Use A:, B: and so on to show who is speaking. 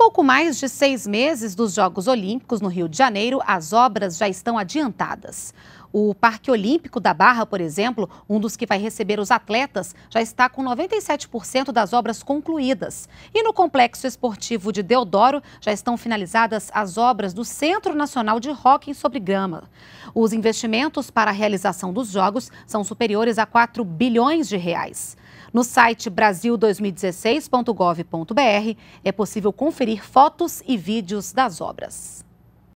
A: pouco mais de seis meses dos Jogos Olímpicos no Rio de Janeiro, as obras já estão adiantadas. O Parque Olímpico da Barra, por exemplo, um dos que vai receber os atletas, já está com 97% das obras concluídas. E no Complexo Esportivo de Deodoro já estão finalizadas as obras do Centro Nacional de Hóquei sobre Grama. Os investimentos para a realização dos Jogos são superiores a 4 bilhões de reais. No site brasil2016.gov.br é possível conferir fotos e vídeos das obras.